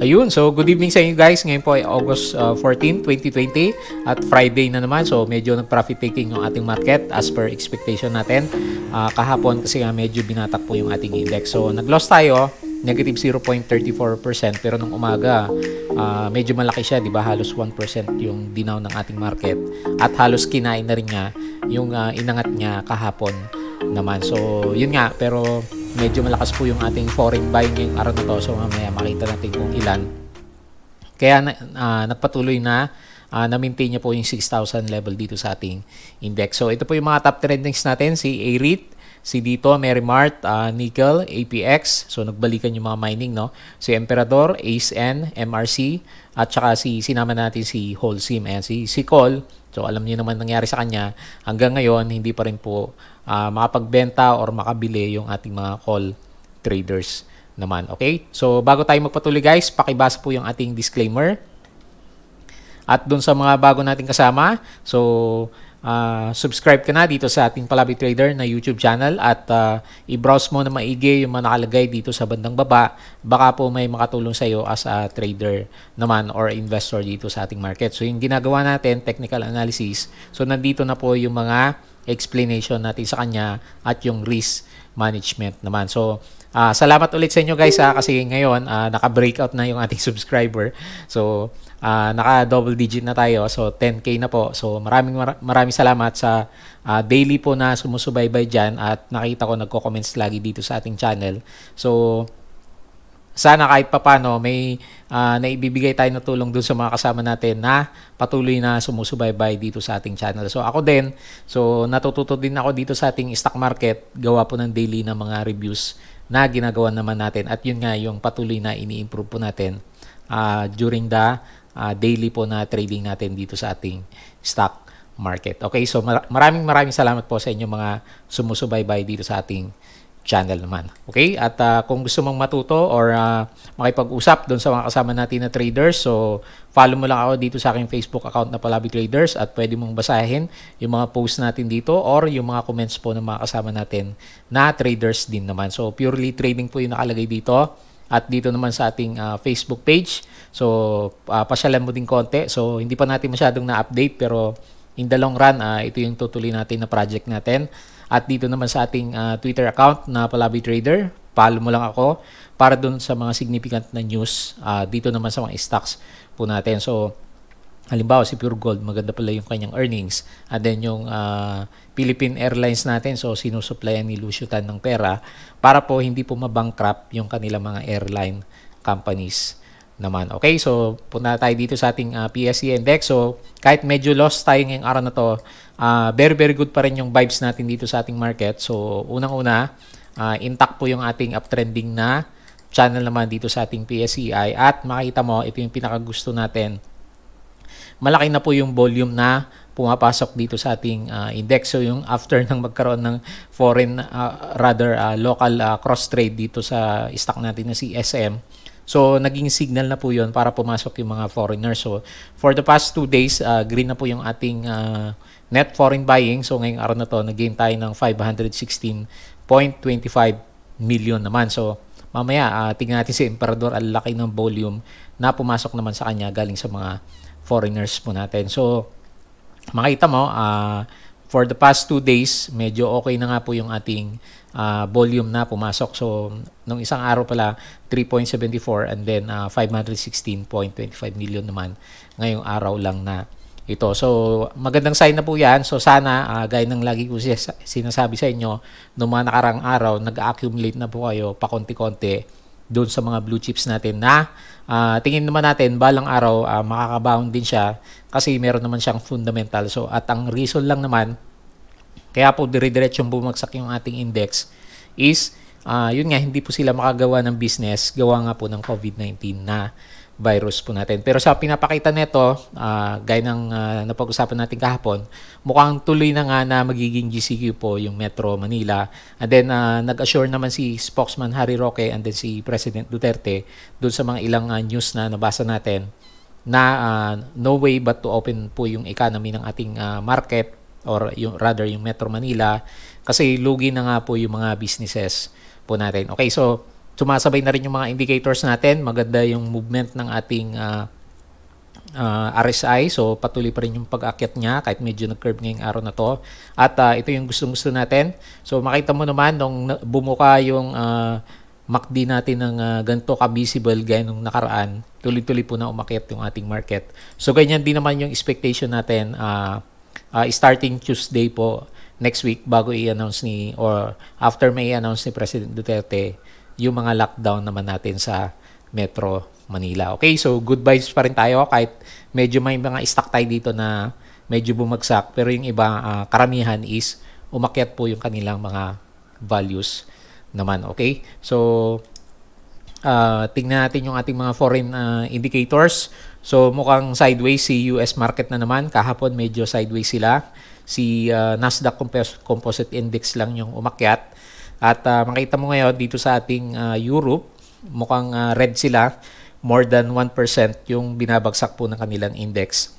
Ayun, so good evening sa inyo guys. Ngayon po ay August uh, 14, 2020 at Friday na naman. So medyo nag-profit taking yung ating market as per expectation natin. Uh, kahapon kasi nga medyo binatak po yung ating index. So nag-loss tayo negative 0.34% pero nung umaga uh, medyo malaki siya 'di ba halos 1% yung dinaw ng ating market at halos kinain na rin nga yung uh, inangat niya kahapon naman so yun nga pero medyo malakas po yung ating foreign buying ngayong araw na to. So mamaya makita natin kung ilan. Kaya uh, nagpatuloy na uh, na-maintain niya po yung 6,000 level dito sa ating index. So ito po yung mga top trendings natin, si A-REIT, si dito Merrimart, uh, Nickel, APX. So nagbalikan yung mga mining, no? Si Emperador, ASN, MRC, at saka si sinama natin si Holcim and si si Col. So alam niyo naman nangyari sa kanya. Hanggang ngayon hindi pa rin po uh, makapagbenta or makabili yung ating mga call traders naman. Okay? So, bago tayo magpatuloy guys, pakibasa po yung ating disclaimer. At dun sa mga bago nating kasama, so uh, subscribe ka na dito sa ating Palabi Trader na YouTube channel at uh, i-browse mo na maigi yung mga nakalagay dito sa bandang baba. Baka po may makatulong sa iyo as a trader naman or investor dito sa ating market. So yung ginagawa natin, technical analysis. So nandito na po yung mga explanation natin sa kanya at yung risk management naman. So, uh, salamat ulit sa inyo guys uh, kasi ngayon uh, naka-breakout na yung ating subscriber. So, uh, naka-double digit na tayo. So, 10K na po. So, maraming mar- maraming salamat sa uh, daily po na sumusubaybay dyan at nakita ko nagko-comments lagi dito sa ating channel. So, sana kahit papano may uh, naibibigay tayo na tulong doon sa mga kasama natin na patuloy na sumusubaybay dito sa ating channel. So ako din, so natututo din ako dito sa ating stock market gawa po ng daily na mga reviews na ginagawa naman natin at yun nga yung patuloy na ini-improve po natin uh, during the uh, daily po na trading natin dito sa ating stock market. Okay, so maraming maraming salamat po sa inyo mga sumusubaybay dito sa ating channel naman. Okay? At uh, kung gusto mong matuto or uh, makipag-usap doon sa mga kasama natin na traders, so follow mo lang ako dito sa aking Facebook account na Palabi Traders at pwede mong basahin yung mga posts natin dito or yung mga comments po ng mga kasama natin na traders din naman. So purely trading po yung nakalagay dito at dito naman sa ating uh, Facebook page. So, uh, pasyalan mo din konti. So, hindi pa natin masyadong na-update pero in the long run, uh, ito yung tutuloy natin na project natin. At dito naman sa ating uh, Twitter account na Palabi Trader, follow mo lang ako para doon sa mga significant na news uh, dito naman sa mga stocks po natin. So, halimbawa si Pure Gold, maganda pala yung kanyang earnings. And then yung uh, Philippine Airlines natin, so sinusupplyan ni Lucio Tan ng pera para po hindi po mabankrupt yung kanila mga airline companies naman. Okay, so punta tayo dito sa ating uh, PSE index. So kahit medyo lost tayo ngayong araw na to, uh, very very good pa rin yung vibes natin dito sa ating market. So unang-una, uh, intact po yung ating uptrending na channel naman dito sa ating PSEI at makita mo ito yung pinakagusto natin. Malaki na po yung volume na pumapasok dito sa ating uh, index so yung after ng magkaroon ng foreign uh, rather uh, local uh, cross trade dito sa stock natin na CSM, So, naging signal na po yon para pumasok yung mga foreigners. So, for the past two days, uh, green na po yung ating uh, net foreign buying. So ngayong araw na to, nag-gain tayo ng 516.25 million naman. So mamaya, uh, ah, tingnan natin si Emperador, ang laki ng volume na pumasok naman sa kanya galing sa mga foreigners po natin. So makita mo, uh, for the past two days, medyo okay na nga po yung ating uh, volume na pumasok. So, nung isang araw pala, 3.74 and then uh, 516.25 million naman ngayong araw lang na ito. So, magandang sign na po yan. So, sana, uh, gaya ng lagi ko sinasabi sa inyo, noong mga nakarang araw, nag-accumulate na po kayo pakonti-konti doon sa mga blue chips natin na uh, tingin naman natin balang araw uh, makakabound din siya kasi meron naman siyang fundamental. So, at ang reason lang naman, kaya po dire-diretsyong bumagsak yung ating index is, uh, yun nga, hindi po sila makagawa ng business gawa nga po ng COVID-19 na virus po natin. Pero sa pinapakita nito, uh, gaya ng uh, napag-usapan natin kahapon, mukhang tuloy na nga na magiging GCQ po yung Metro Manila. And then uh, nag-assure naman si spokesman Harry Roque and then si President Duterte doon sa mga ilang uh, news na nabasa natin na uh, no way but to open po yung economy ng ating uh, market or yung rather yung Metro Manila kasi lugi na nga po yung mga businesses po natin. Okay, so sumasabay na rin yung mga indicators natin. Maganda yung movement ng ating uh, ah, uh, ah, RSI. So patuloy pa rin yung pag-akyat niya kahit medyo nag-curve ngayong araw na to. At uh, ito yung gustong-gusto natin. So makita mo naman nung bumuka yung uh, MACD natin ng uh, ganito ka-visible gaya nung nakaraan, tuloy-tuloy po na umakyat yung ating market. So ganyan din naman yung expectation natin uh, uh, starting Tuesday po next week bago i-announce ni or after may announce ni President Duterte yung mga lockdown naman natin sa Metro Manila. Okay, so good vibes pa rin tayo kahit medyo may mga stock tayo dito na medyo bumagsak pero yung iba uh, karamihan is umakyat po yung kanilang mga values naman. Okay? So uh, tingnan natin yung ating mga foreign uh, indicators. So mukhang sideways si US market na naman. Kahapon medyo sideways sila. Si uh, Nasdaq Composite Index lang yung umakyat at uh, makita mo ngayon dito sa ating uh, Europe, mukhang uh, red sila, more than 1% yung binabagsak po ng kanilang index.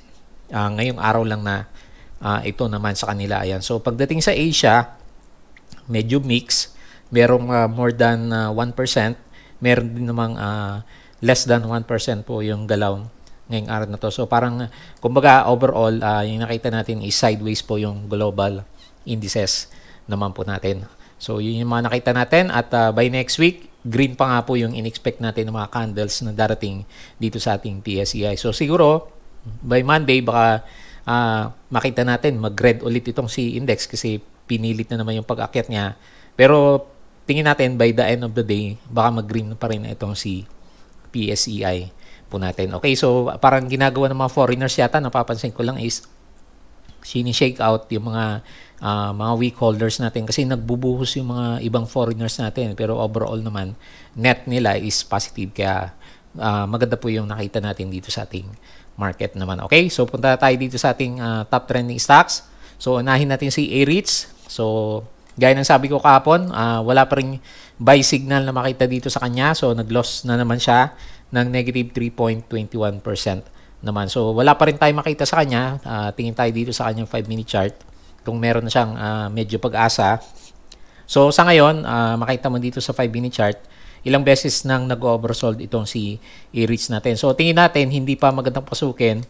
Uh, ngayong araw lang na uh, ito naman sa kanila. Ayan. So pagdating sa Asia, medyo mix. Merong uh, more than uh, 1%, meron din namang uh, less than 1% po yung galaw ngayong araw na to. So parang kumbaga overall uh, yung nakita natin is sideways po yung global indices naman po natin. So yun yung mga nakita natin at uh, by next week, green pa nga po yung inexpect natin ng mga candles na darating dito sa ating PSEI. So siguro by Monday baka uh, makita natin mag-red ulit itong si index kasi pinilit na naman yung pag-akyat niya. Pero tingin natin by the end of the day baka mag-green pa rin itong si PSEI po natin. Okay, so parang ginagawa ng mga foreigners yata, napapansin ko lang is sinishake out yung mga uh, mga weak holders natin kasi nagbubuhos yung mga ibang foreigners natin pero overall naman net nila is positive kaya uh, maganda po yung nakita natin dito sa ating market naman. Okay, so punta tayo dito sa ating uh, top trending stocks. So unahin natin si A-REITs So gaya ng sabi ko kahapon, uh, wala pa rin buy signal na makita dito sa kanya. So nagloss na naman siya ng negative 3.21% naman. So wala pa rin tayo makita sa kanya. Uh, tingin tayo dito sa kanyang 5-minute chart kung meron na siyang uh, medyo pag-asa. So sa ngayon, uh, makita mo dito sa 5-minute chart, ilang beses nang nag-oversold itong si i-reach natin. So tingin natin, hindi pa magandang pasukin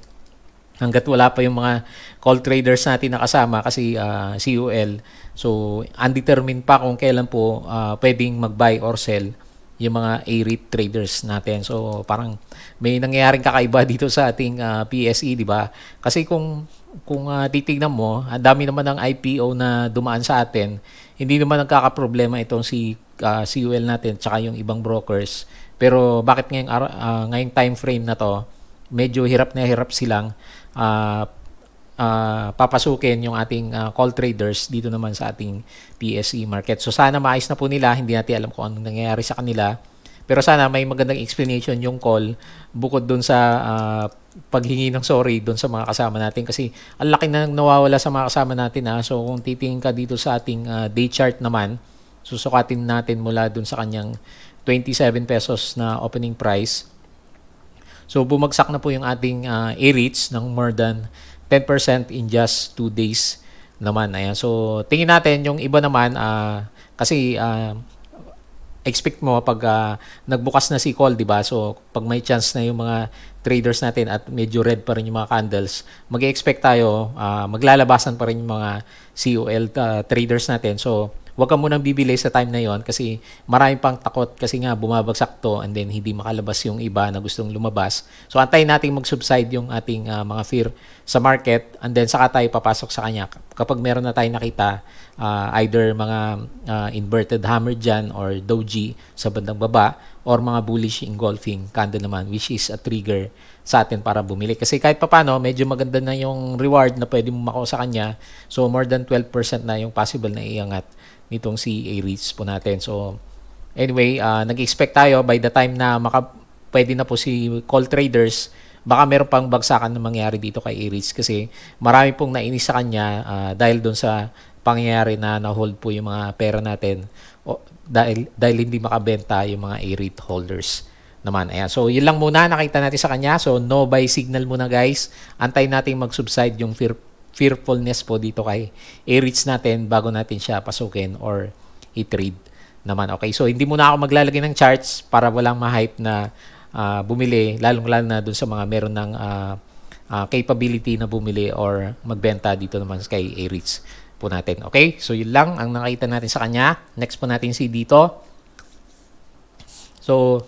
hanggat wala pa yung mga call traders natin nakasama kasi uh, CUL. So undetermined pa kung kailan po uh, pwedeng mag-buy or sell yung mga A-REIT traders natin. So parang may nangyayaring kakaiba dito sa ating uh, ah, PSE, di ba? Kasi kung kung uh, titignan mo, ang dami naman ng IPO na dumaan sa atin, hindi naman nagkakaproblema itong si uh, ah, CUL natin tsaka yung ibang brokers. Pero bakit ngayong, uh, ngayong time frame na to, medyo hirap na hirap silang uh, uh, papasukin yung ating uh, call traders dito naman sa ating PSE market. So sana maayos na po nila, hindi natin alam kung anong nangyayari sa kanila. Pero sana may magandang explanation yung call bukod doon sa uh, paghingi ng sorry doon sa mga kasama natin kasi ang laki na nawawala sa mga kasama natin ha. So kung titingin ka dito sa ating uh, day chart naman, susukatin natin mula doon sa kanyang 27 pesos na opening price. So bumagsak na po yung ating uh, A-REITs ng more than 10% in just 2 days naman. Ayan. So, tingin natin yung iba naman uh, kasi uh, expect mo pag uh, nagbukas na si call, di ba? So, pag may chance na yung mga traders natin at medyo red pa rin yung mga candles, mag-expect tayo, uh, maglalabasan pa rin yung mga COL uh, traders natin. So, Huwag ka munang bibili sa time na yon kasi marami pang takot kasi nga bumabagsak to and then hindi makalabas yung iba na gustong lumabas. So antayin natin mag-subside yung ating uh, mga fear sa market and then saka tayo papasok sa kanya. Kapag meron na tayong nakita uh, either mga uh, inverted hammer dyan or doji sa bandang baba or mga bullish engulfing candle naman which is a trigger sa atin para bumili. Kasi kahit papano, medyo maganda na yung reward na pwede mo makuha sa kanya. So more than 12% na yung possible na iangat nitong CEA Reach po natin. So anyway, uh, nag-expect tayo by the time na maka, pwede na po si call traders, baka meron pang bagsakan na mangyari dito kay a kasi marami pong nainis sa kanya uh, dahil doon sa pangyayari na na-hold po yung mga pera natin o, dahil, dahil hindi makabenta yung mga a holders naman. Ayan. So, yun lang muna nakita natin sa kanya. So, no buy signal muna guys. Antay natin mag-subside yung fear fearfulness po dito kay i-reach natin bago natin siya pasukin or i-trade naman. Okay, so hindi muna ako maglalagay ng charts para walang ma-hype na uh, bumili, lalong-lalo na dun sa mga meron ng uh, uh, capability na bumili or magbenta dito naman kay a reach po natin. Okay, so yun lang ang nakita natin sa kanya. Next po natin si dito. So,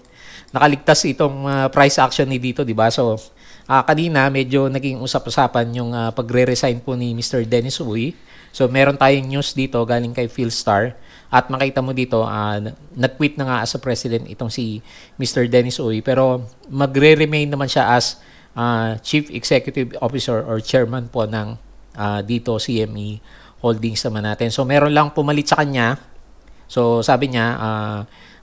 nakaligtas itong uh, price action ni dito, di ba? So, Uh, kanina, medyo naging usap-usapan yung uh, pagre-resign po ni Mr. Dennis Uy. So, meron tayong news dito galing kay Philstar. At makita mo dito, uh, nag-quit na nga as a president itong si Mr. Dennis Uy. Pero magre-remain naman siya as uh, Chief Executive Officer or Chairman po ng uh, dito CME Holdings naman natin. So, meron lang pumalit sa kanya. So, sabi niya, uh,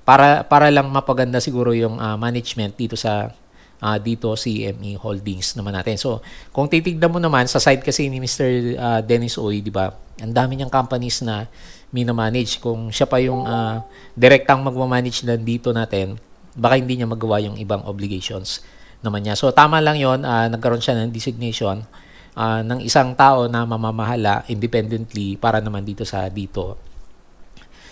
para para lang mapaganda siguro yung uh, management dito sa uh, dito si CME Holdings naman natin. So, kung titignan mo naman sa side kasi ni Mr. Uh, ah, Dennis Uy, di ba? Ang dami niyang companies na mina-manage Kung siya pa yung uh, direktang magma-manage lang dito natin, baka hindi niya magawa yung ibang obligations naman niya. So, tama lang yon uh, nagkaroon siya ng designation uh, ng isang tao na mamamahala independently para naman dito sa dito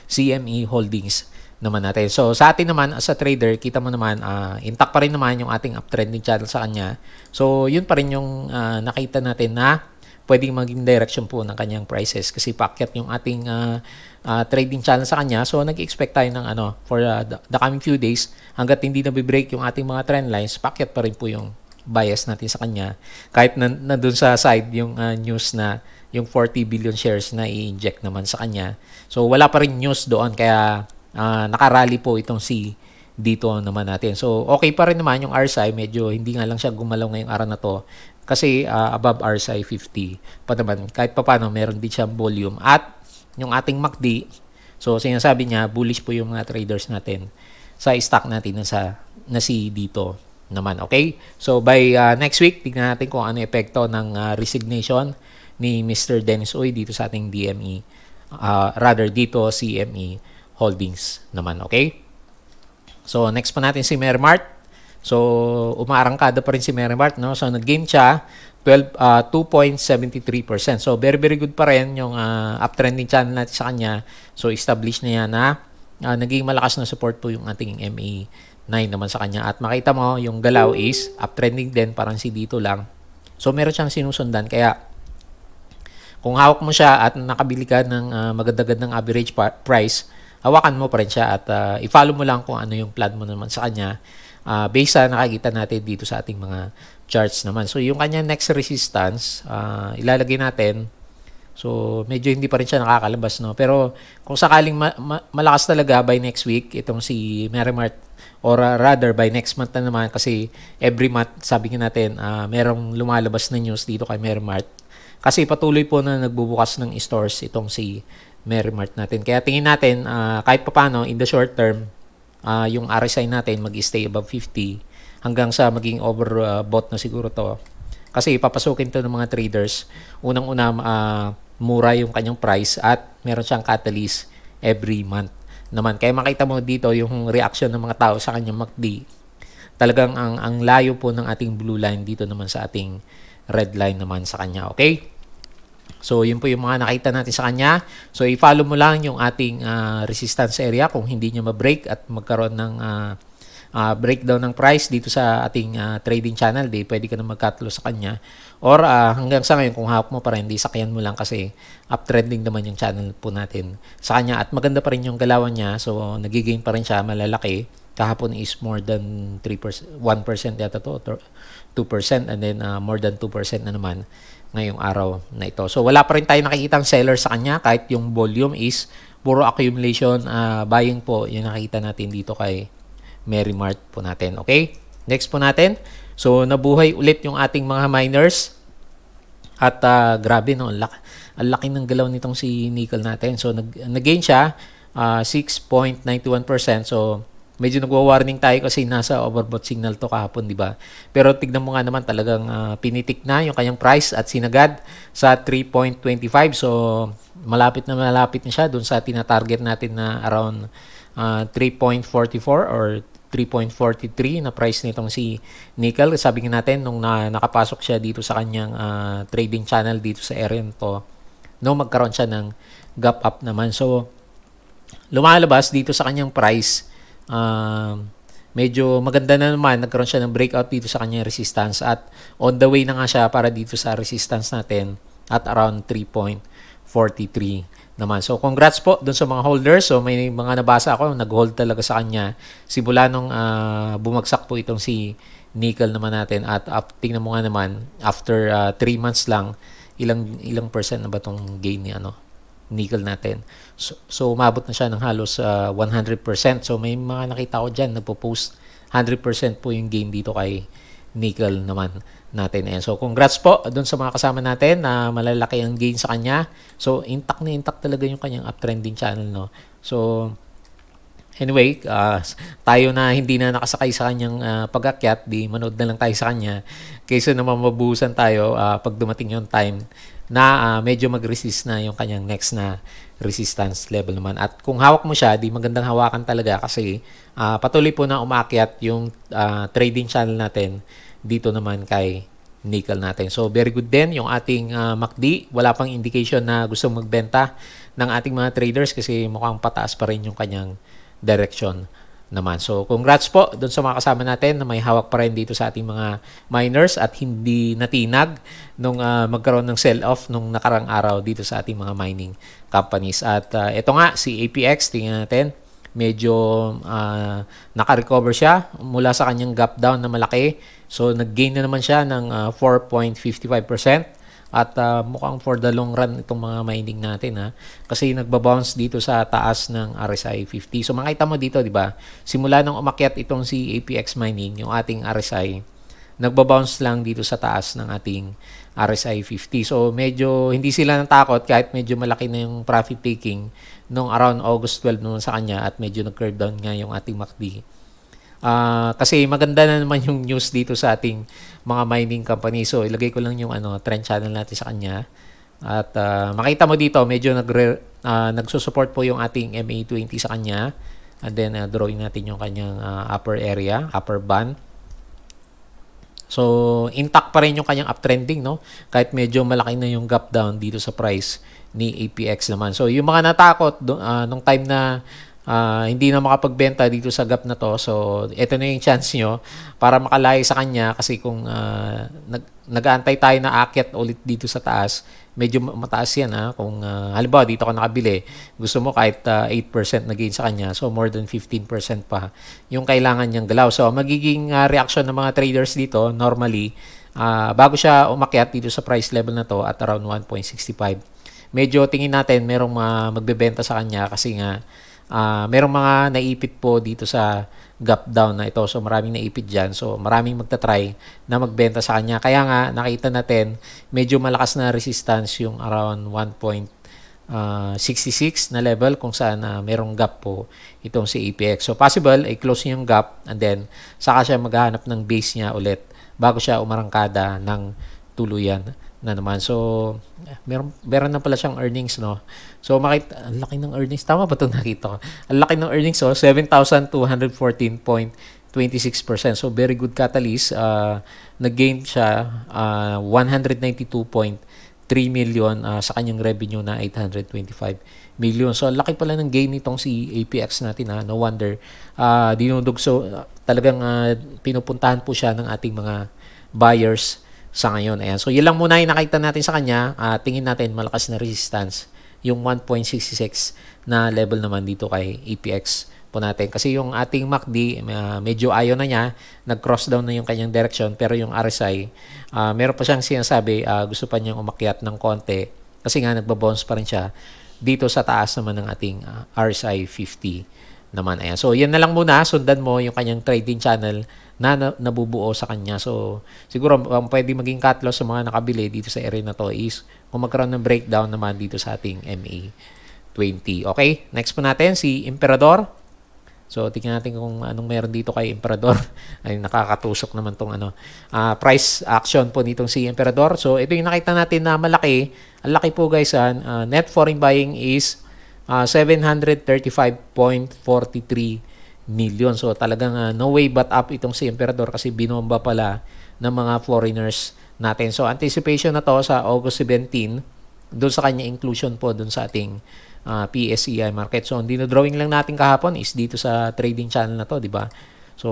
CME Holdings naman natin. So, sa atin naman, as a trader, kita mo naman, uh, intact pa rin naman yung ating uptrending channel sa kanya. So, yun pa rin yung uh, nakita natin na pwedeng maging direction po ng kanyang prices kasi packet yung ating uh, uh, trading channel sa kanya. So, nag-expect tayo ng ano, for uh, the coming few days, hanggat hindi na break yung ating mga trend lines, packet pa rin po yung bias natin sa kanya. Kahit na, na dun sa side yung uh, news na yung 40 billion shares na i-inject naman sa kanya. So, wala pa rin news doon. Kaya, uh, nakarally po itong si dito naman natin. So okay pa rin naman yung RSI, medyo hindi nga lang siya gumalaw ngayong araw na to kasi uh, above RSI 50 pa naman. Kahit papano meron din siyang volume at yung ating MACD. So sinasabi niya bullish po yung mga traders natin sa stock natin na sa na si dito naman. Okay? So by uh, next week tignan natin kung ano epekto ng uh, resignation ni Mr. Dennis Uy dito sa ating DME uh, rather dito CME Holdings naman, okay? So, next pa natin si Mermart. So, umaarangkada pa rin si Mermart, no? So, nag-gain siya 12, uh, 2.73%. So, very, very good pa rin yung uh, ah, uptrending channel natin sa kanya. So, established na na uh, naging malakas na support po yung ating MA 9 naman sa kanya. At makita mo, yung galaw is uptrending din, parang si dito lang. So, meron siyang sinusundan. Kaya, kung hawak mo siya at nakabili ka ng uh, ah, magandagad ng average price, hawakan mo pa rin siya at uh, i-follow mo lang kung ano yung plan mo naman sa kanya uh, based sa nakikita natin dito sa ating mga charts naman. So, yung kanya next resistance, uh, ilalagay natin. So, medyo hindi pa rin siya nakakalabas. No? Pero kung sakaling ma- ma- malakas talaga by next week, itong si Merimart, or uh, rather by next month na naman kasi every month, sabi nga natin, uh, merong lumalabas na news dito kay Merimart. Kasi patuloy po na nagbubukas ng stores itong si remark natin. Kaya tingin natin, uh, kahit papano, in the short term, uh, yung RSI natin mag-stay above 50 hanggang sa maging overbought ah, na siguro to. Kasi papasukin to ng mga traders. Unang-una, uh, mura yung kanyang price at meron siyang catalyst every month naman. Kaya makita mo dito yung reaction ng mga tao sa kanyang MACD. Talagang ang, ang layo po ng ating blue line dito naman sa ating red line naman sa kanya. Okay? So, yun po yung mga nakita natin sa kanya. So, i-follow mo lang yung ating uh, resistance area kung hindi niya ma-break at magkaroon ng uh, ah, uh, ah, breakdown ng price dito sa ating uh, trading channel. Di, pwede ka na magkatlo sa kanya. Or uh, hanggang sa ngayon, kung hawak mo para hindi sakyan mo lang kasi uptrending naman yung channel po natin sa kanya. At maganda pa rin yung galawan niya. So, nagigain pa rin siya malalaki. Kahapon is more than 3%, 1% yata to, 2% and then uh, more than 2% na naman ngayong araw na ito. So wala pa rin tayo nakikitang seller sa kanya kahit yung volume is puro accumulation uh, buying po yung nakita natin dito kay Mart po natin. Okay? Next po natin. So nabuhay ulit yung ating mga miners at uh, grabe no, ang laki, laki ng galaw nitong si nickel natin. So nag-gain siya uh, ah, 6.91%. So medyo nagwa-warning tayo kasi nasa overbought signal to kahapon, di ba? Pero tignan mo nga naman talagang uh, pinitik na yung kanyang price at sinagad sa 3.25. So malapit na malapit na siya doon sa tina-target natin na around uh, ah, 3.44 or 3.43 na price nitong si Nickel. Sabi nga natin nung na, nakapasok siya dito sa kanyang uh, trading channel dito sa area to, no magkaroon siya ng gap up naman. So lumalabas dito sa kanyang price um, medyo maganda na naman. Nagkaroon siya ng breakout dito sa kanyang resistance at on the way na nga siya para dito sa resistance natin at around 3.43 naman. So congrats po dun sa mga holders. So may mga nabasa ako, nag-hold talaga sa kanya. Simula nung uh, bumagsak po itong si nickel naman natin at up, tingnan mo nga naman after 3 uh, ah, months lang ilang ilang percent na ba tong gain ni ano nickel natin. So, so umabot na siya ng halos uh, ah, 100%. So may mga nakita ko dyan, nagpo-post 100% po yung gain dito kay nickel naman natin. Ayan. So congrats po doon sa mga kasama natin na uh, malalaki ang gain sa kanya. So intact na intact talaga yung kanyang uptrending channel. No? So Anyway, uh, tayo na hindi na nakasakay sa kanyang uh, pag-akyat, di manood na lang tayo sa kanya kaysa naman mabuhusan tayo uh, pag dumating yung time na uh, medyo mag-resist na yung kanyang next na resistance level naman. At kung hawak mo siya, di magandang hawakan talaga kasi uh, patuloy po na umakyat yung uh, trading channel natin dito naman kay nickel natin. So very good din yung ating uh, MACD. Wala pang indication na gusto magbenta ng ating mga traders kasi mukhang pataas pa rin yung kanyang direction naman. So, congrats po doon sa mga kasama natin na may hawak pa rin dito sa ating mga miners at hindi natinag nung uh, magkaroon ng sell-off nung nakarang araw dito sa ating mga mining companies. At uh, ah, ito nga, si APX, tingnan natin, medyo uh, naka-recover siya mula sa kanyang gap down na malaki. So, nag-gain na naman siya ng uh, 4.55%. At uh, mukhang for the long run itong mga mining natin ha. Kasi nagbabounce dito sa taas ng RSI 50. So makita mo dito, di ba? Simula nang umakyat itong si APX mining, yung ating RSI, nagbabounce lang dito sa taas ng ating RSI 50. So medyo hindi sila natakot kahit medyo malaki na yung profit taking nung around August 12 noon sa kanya at medyo nag-curve down nga yung ating MACD. Uh, kasi maganda na naman yung news dito sa ating mga mining company. So ilagay ko lang yung ano, trend channel natin sa kanya. At uh, makita mo dito, medyo nagre, uh, ah, nagso-support po yung ating MA20 sa kanya. And then uh, drawing natin yung kanyang uh, upper area, upper band. So intact pa rin yung kanyang uptrending no. Kahit medyo malaki na yung gap down dito sa price ni APX naman. So yung mga natakot uh, nung time na uh, hindi na makapagbenta dito sa gap na to. So, ito na yung chance nyo para makalayo sa kanya kasi kung uh, nag nag-aantay tayo na akyat ulit dito sa taas, medyo mataas yan. Ha? Ah. Kung uh, halimbawa dito ka nakabili, gusto mo kahit uh, 8% na gain sa kanya, so more than 15% pa yung kailangan niyang galaw. So, magiging uh, reaction ng mga traders dito normally, uh, bago siya umakyat dito sa price level na to at around 1.65, medyo tingin natin merong uh, magbebenta sa kanya kasi nga Uh, merong mga naipit po dito sa gap down na ito. So maraming naipit dyan. So maraming magta-try na magbenta sa kanya. Kaya nga nakita natin medyo malakas na resistance yung around 1.66 ah, na level kung saan uh, merong gap po itong si APX. So possible ay close yung gap and then saka siya maghahanap ng base niya ulit bago siya umarangkada ng tuluyan na naman. So, meron, meron na pala siyang earnings, no? So, makita, ang laki ng earnings. Tama ba ito nakita ko? Ang laki ng earnings, oh, 7,214.26%. So, very good catalyst. Uh, nag-gain siya uh, 192.3 million uh, sa kanyang revenue na 825 million. So, ang laki pala ng gain nitong si APX natin, ha? No wonder. Uh, dinudugso, talagang uh, pinupuntahan po siya ng ating mga buyers sa ngayon. Ayan. So, yun lang muna yung nakita natin sa kanya. Uh, tingin natin malakas na resistance yung 1.66 na level naman dito kay EPX po natin. Kasi yung ating MACD, uh, medyo ayaw na niya. Nag-cross down na yung kanyang direction. Pero yung RSI, uh, ah, meron pa siyang sinasabi, uh, gusto pa niyang umakyat ng konti. Kasi nga, nagbabounce pa rin siya dito sa taas naman ng ating uh, RSI 50 naman. Ayan. So, yan na lang muna. Sundan mo yung kanyang trading channel na, nabubuo sa kanya. So, siguro ang um, pwede maging cut loss sa mga nakabili dito sa area na to is kung magkaroon ng breakdown naman dito sa ating MA20. Okay? Next po natin si Emperador. So, tingnan natin kung anong meron dito kay Emperador. Ay, nakakatusok naman tong ano, uh, price action po nitong si Emperador. So, ito yung nakita natin na malaki. Ang laki po guys, uh, net foreign buying is uh, 735.43 million. So talagang uh, no way but up itong si Emperador kasi binomba pala ng mga foreigners natin. So anticipation na to sa August 17 doon sa kanya inclusion po doon sa ating uh, ah, PSEI market. So hindi na drawing lang natin kahapon is dito sa trading channel na to, di ba? So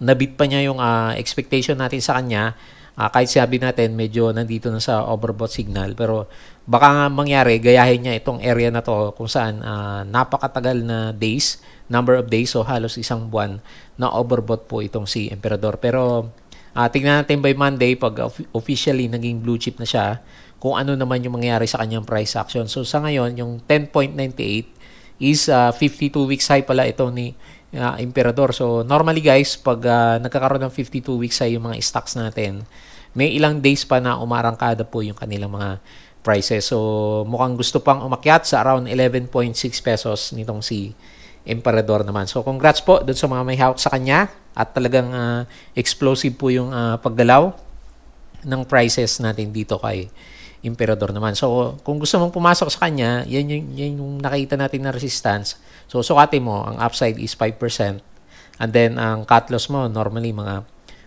nabit pa niya yung uh, expectation natin sa kanya. Uh, kahit sabi natin medyo nandito na sa overbought signal pero baka nga mangyari gayahin niya itong area na to kung saan uh, napakatagal na days number of days so halos isang buwan na overbought po itong si Emperador. Pero uh, ah, tingnan natin by Monday pag officially naging blue chip na siya kung ano naman yung mangyayari sa kanyang price action. So sa ngayon, yung 10.98 is uh, ah, 52 weeks high pala ito ni uh, Emperador. So normally guys, pag uh, nagkakaroon ng 52 weeks high yung mga stocks natin, may ilang days pa na umarangkada po yung kanilang mga prices. So mukhang gusto pang umakyat sa around 11.6 pesos nitong si Emperador naman. So congrats po doon sa mga may hawak sa kanya at talagang uh, explosive po yung uh, paggalaw ng prices natin dito kay Emperador naman. So kung gusto mong pumasok sa kanya, yan yung, yan yung nakita natin na resistance. So sukatin mo, ang upside is 5%. And then ang cut loss mo, normally mga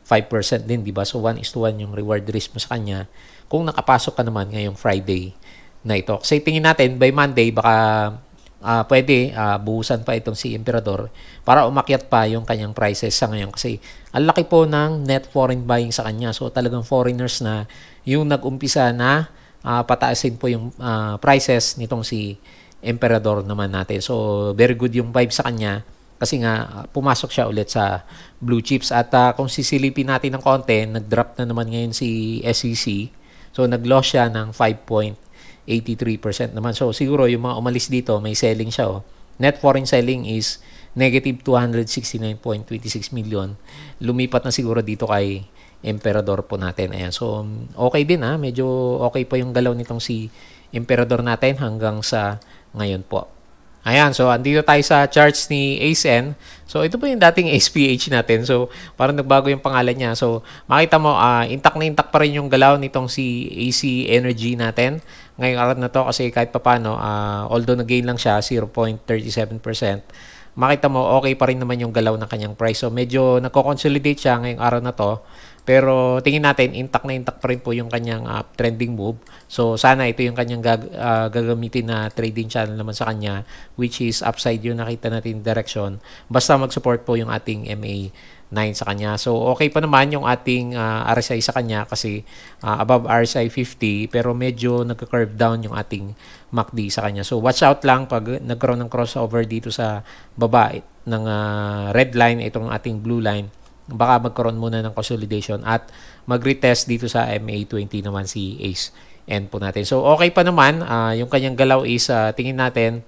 5% din, di ba? So 1 is to 1 yung reward risk mo sa kanya kung nakapasok ka naman ngayong Friday na ito. Kasi tingin natin, by Monday, baka uh, pwede uh, buhusan pa itong si Emperador para umakyat pa yung kanyang prices sa ngayon kasi ang laki po ng net foreign buying sa kanya. So talagang foreigners na yung nag-umpisa na uh, pataasin po yung uh, prices nitong si Emperador naman natin. So very good yung vibe sa kanya kasi nga pumasok siya ulit sa blue chips at uh, kung sisilipin natin ng konti, nag-drop na naman ngayon si SEC. So nag-loss siya ng 5 point 83% naman. So siguro yung mga umalis dito, may selling siya. Oh. Net foreign selling is negative 269.26 million. Lumipat na siguro dito kay Emperador po natin. Ayan. So um, okay din ha. Medyo okay pa yung galaw nitong si Emperador natin hanggang sa ngayon po. Ayan, so andito tayo sa charts ni ASN. So ito po yung dating SPH natin. So parang nagbago yung pangalan niya. So makita mo, uh, ah, intact na intact pa rin yung galaw nitong si AC Energy natin ngayong araw na to kasi kahit papano, uh, although nag-gain lang siya 0.37%, makita mo okay pa rin naman yung galaw ng kanyang price. So medyo nagko-consolidate siya ngayong araw na to pero tingin natin, intact na intact pa rin po yung kanyang uh, trending move. So sana ito yung kanyang gag uh, gagamitin na trading channel naman sa kanya which is upside yung nakita natin direction. Basta mag-support po yung ating MA 9 sa kanya. So okay pa naman yung ating uh, ah, RSI sa kanya kasi uh, above RSI 50 pero medyo nagka-curve down yung ating MACD sa kanya. So watch out lang pag nagkaroon ng crossover dito sa baba ng uh, red line itong ating blue line baka magkaroon muna ng consolidation at mag-retest dito sa MA20 naman si Ace N po natin. So okay pa naman, uh, yung kanyang galaw is uh, tingin natin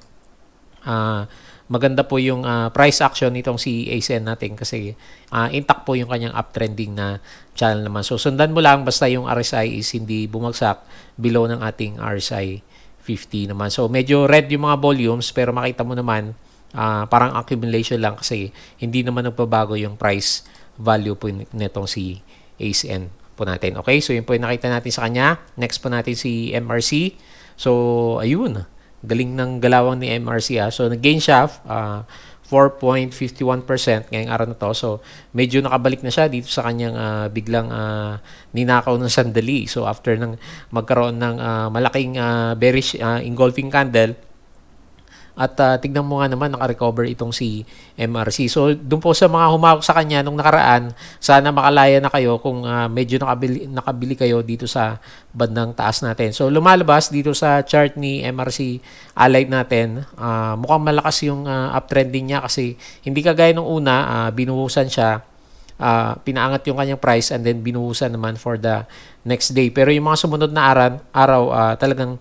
uh, maganda po yung uh, price action nitong si ASN natin kasi uh, intact po yung kanyang uptrending na channel naman. So sundan mo lang basta yung RSI is hindi bumagsak below ng ating RSI 50 naman. So medyo red yung mga volumes pero makita mo naman uh, parang accumulation lang kasi hindi naman nagpabago yung price value po nitong si ace po natin. Okay, so yun po yung nakita natin sa kanya. Next po natin si MRC. So, ayun. Galing ng galawang ni MRC. Ha. Ah. So, nag-gain siya uh, ah, 4.51% ngayong araw na to. So, medyo nakabalik na siya dito sa kanyang uh, biglang uh, ninakaw ng sandali. So, after ng magkaroon ng uh, malaking uh, bearish uh, engulfing candle, at uh, tignan mo nga naman, nakarecover itong si MRC. So, doon po sa mga humawak sa kanya nung nakaraan, sana makalaya na kayo kung uh, medyo nakabili, nakabili kayo dito sa bandang taas natin. So, lumalabas dito sa chart ni MRC Allied natin. Uh, mukhang malakas yung uh, uptrending niya kasi hindi kagaya nung una, uh, binuhusan siya uh, pinaangat yung kanyang price and then binuhusan naman for the next day. Pero yung mga sumunod na aran, araw, uh, talagang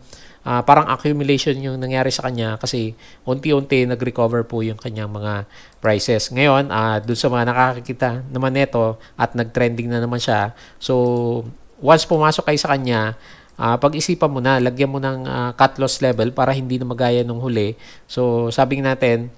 uh, parang accumulation yung nangyari sa kanya kasi unti-unti nag-recover po yung kanyang mga prices. Ngayon, uh, dun sa mga nakakakita naman nito at nag-trending na naman siya, so once pumasok kayo sa kanya, Uh, pag-isipan mo na, lagyan mo ng uh, cut loss level para hindi na magaya nung huli. So, sabi natin,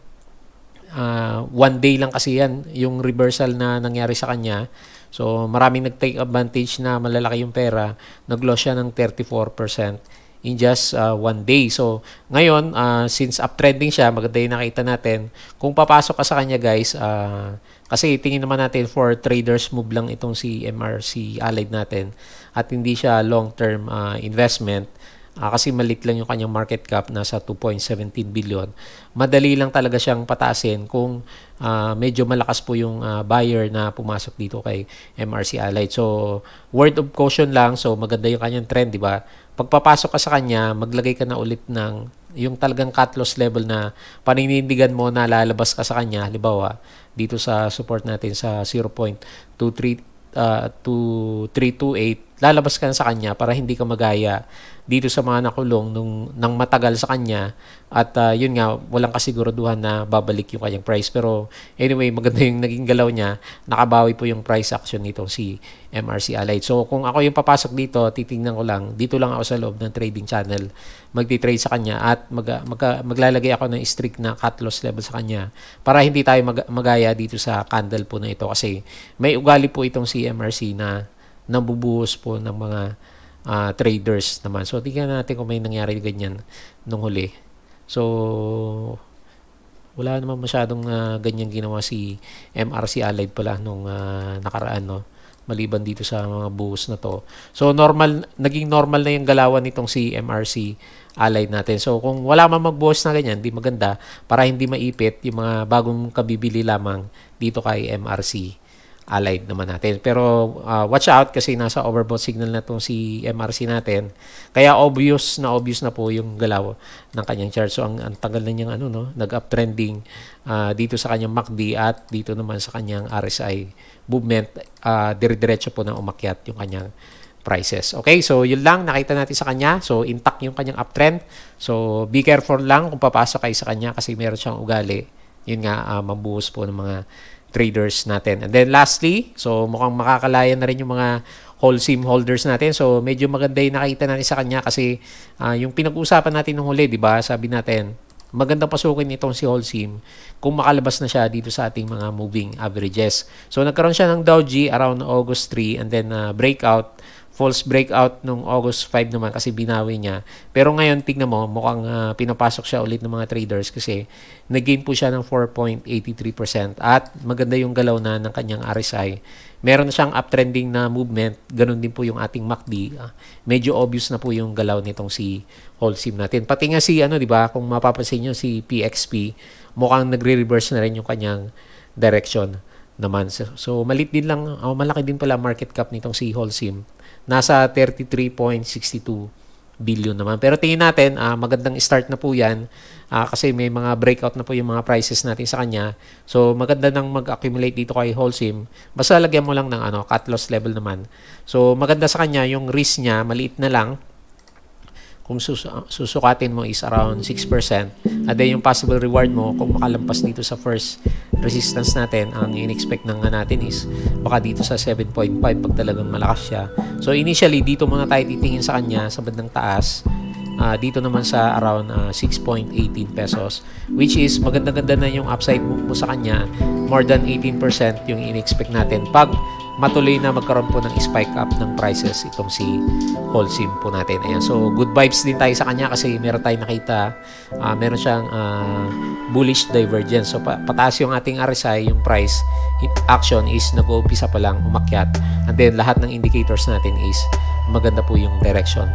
uh, one day lang kasi yan yung reversal na nangyari sa kanya. So, maraming nag-take advantage na malalaki yung pera. Nag-loss siya ng 34% in just uh, one day. So, ngayon, uh, since uptrending siya, maganda yung nakita natin. Kung papasok ka sa kanya guys, uh, kasi tingin naman natin for traders move lang itong si MRC Allied natin at hindi siya long-term uh, investment uh, kasi malit lang yung kanyang market cap nasa 2.17 billion. Madali lang talaga siyang pataasin kung uh, medyo malakas po yung uh, buyer na pumasok dito kay MRC Allied. So word of caution lang so maganda yung kanyang trend, di ba? pagpapasok ka sa kanya, maglagay ka na ulit ng yung talagang cut loss level na paninindigan mo na lalabas ka sa kanya. Halimbawa, dito sa support natin sa 0.23 uh, lalabas ka na sa kanya para hindi ka magaya dito sa mga nakulong nung, nang matagal sa kanya at uh, yun nga walang kasiguraduhan na babalik yung kanyang price pero anyway maganda yung naging galaw niya nakabawi po yung price action nito si MRC Allied so kung ako yung papasok dito titingnan ko lang dito lang ako sa loob ng trading channel magti-trade sa kanya at mag, mag, maglalagay ako ng strict na cut loss level sa kanya para hindi tayo mag, magaya dito sa candle po na ito kasi may ugali po itong si MRC na nabubuhos po ng mga uh, traders naman. So, tingnan natin kung may nangyari ganyan nung huli. So, wala naman masyadong uh, ah, ganyan ginawa si MRC Allied pala nung uh, nakaraan, no? maliban dito sa mga buhos na to. So normal naging normal na yung galawan nitong si MRC allied natin. So kung wala man magbuhos na ganyan, di maganda para hindi maipit yung mga bagong kabibili lamang dito kay MRC allied naman natin. Pero uh, watch out kasi nasa overbought signal na itong si MRC natin. Kaya obvious na obvious na po yung galaw ng kanyang chart. So ang, ang tagal na niyang ano, no, nag-uptrending uh, dito sa kanyang MACD at dito naman sa kanyang RSI movement. Uh, dire-diretso po na umakyat yung kanyang prices. Okay, so yun lang nakita natin sa kanya. So intact yung kanyang uptrend. So be careful lang kung papasok kayo sa kanya kasi meron siyang ugali. Yun nga, uh, mabuhos po ng mga traders natin. And then lastly, so mukhang makakalaya na rin yung mga whole SIM holders natin. So medyo maganda yung nakita natin sa kanya kasi uh, yung pinag-uusapan natin nung huli, di ba? Sabi natin, magandang pasukin nitong si Whole Sim kung makalabas na siya dito sa ating mga moving averages. So nagkaroon siya ng Dow G around August 3 and then uh, breakout false breakout nung August 5 naman kasi binawi niya. Pero ngayon, tignan mo, mukhang uh, pinapasok siya ulit ng mga traders kasi nag-gain po siya ng 4.83% at maganda yung galaw na ng kanyang RSI. Meron na siyang uptrending na movement, ganun din po yung ating MACD. Uh, ah, medyo obvious na po yung galaw nitong si Holcim natin. Pati nga si, ano, di ba, kung mapapansin nyo, si PXP, mukhang nagre-reverse na rin yung kanyang direction naman. So, so malit din lang, oh, malaki din pala market cap nitong si Holcim nasa 33.62 billion naman. Pero tingin natin, uh, magandang start na po yan uh, kasi may mga breakout na po yung mga prices natin sa kanya. So maganda nang mag-accumulate dito kay Holcim. Basta lagyan mo lang ng ano, cut loss level naman. So maganda sa kanya, yung risk niya, maliit na lang kung sus- susukatin mo is around 6%, at then yung possible reward mo, kung makalampas dito sa first resistance natin, ang in-expect na nga natin is baka dito sa 7.5 pag talagang malakas siya. So initially, dito muna tayo titingin sa kanya sa bandang taas, uh, dito naman sa around uh, ah, 6.18 pesos which is maganda-ganda na yung upside mo sa kanya more than 18% yung inexpect natin pag matuloy na magkaroon po ng spike up ng prices itong si Hall po natin. Ayan. So, good vibes din tayo sa kanya kasi meron tayong nakita, uh, meron siyang uh, bullish divergence. So, pa- pataas yung ating RSI, yung price action is nag-uumpisa pa lang umakyat. And then, lahat ng indicators natin is maganda po yung direction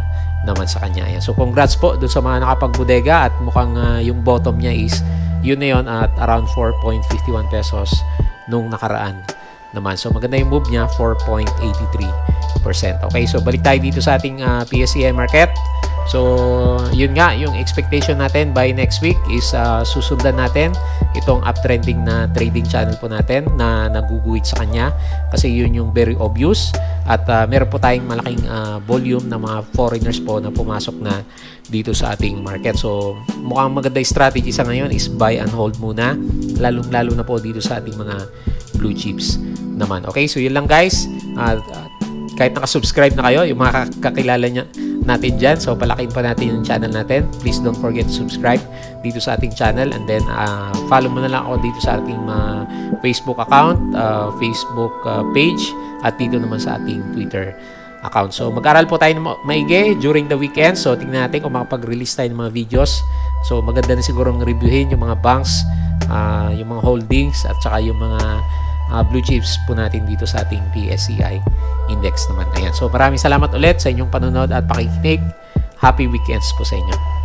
naman sa kanya. Ayan. So, congrats po doon sa mga nakapagbudega at mukhang uh, yung bottom niya is yun na yun at around 4.51 pesos nung nakaraan naman. So maganda yung move niya, 4.83%. Okay, so balik tayo dito sa ating uh, ah, PSEI market. So, yun nga, yung expectation natin by next week is uh, susundan natin itong uptrending na trading channel po natin na naguguit sa kanya kasi yun yung very obvious at uh, meron po tayong malaking uh, volume ng mga foreigners po na pumasok na dito sa ating market. So, mukhang maganda yung strategy sa ngayon is buy and hold muna lalong-lalo na po dito sa ating mga blue chips naman. Okay, so yun lang guys. Uh, uh, kahit naka-subscribe na kayo, yung mga kakilala niya, natin dyan. So, palakiin pa natin yung channel natin. Please don't forget to subscribe dito sa ating channel. And then, uh, follow mo na lang ako dito sa ating uh, Facebook account, uh, Facebook uh, page, at dito naman sa ating Twitter account. So, mag-aral po tayo ng maigi during the weekend. So, tingnan natin kung makapag-release tayo ng mga videos. So, maganda na siguro ang reviewin yung mga banks, uh, yung mga holdings, at saka yung mga uh, blue chips po natin dito sa ating PSCI e index naman. Ayan. So maraming salamat ulit sa inyong panonood at pakikinig. Happy weekends po sa inyo.